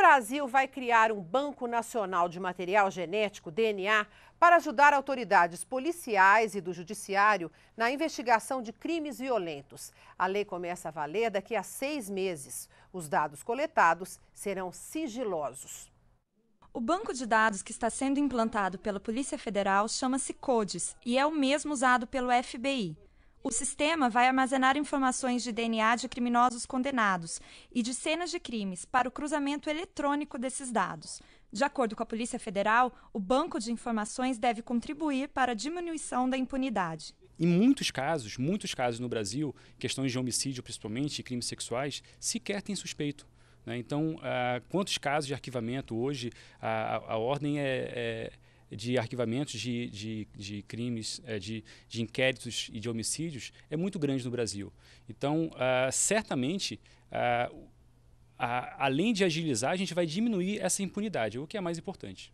Brasil vai criar um Banco Nacional de Material Genético, DNA, para ajudar autoridades policiais e do judiciário na investigação de crimes violentos. A lei começa a valer daqui a seis meses. Os dados coletados serão sigilosos. O banco de dados que está sendo implantado pela Polícia Federal chama-se CODES e é o mesmo usado pelo FBI. O sistema vai armazenar informações de DNA de criminosos condenados e de cenas de crimes para o cruzamento eletrônico desses dados. De acordo com a Polícia Federal, o banco de informações deve contribuir para a diminuição da impunidade. Em muitos casos, muitos casos no Brasil, questões de homicídio principalmente e crimes sexuais, sequer tem suspeito. Né? Então, ah, quantos casos de arquivamento hoje, a, a, a ordem é, é de arquivamentos de, de, de crimes, eh, de, de, inquéritos e de homicídios é muito grande no Brasil. Então, uh, certamente, uh, uh, além de agilizar, a gente vai diminuir essa impunidade, o que é mais importante.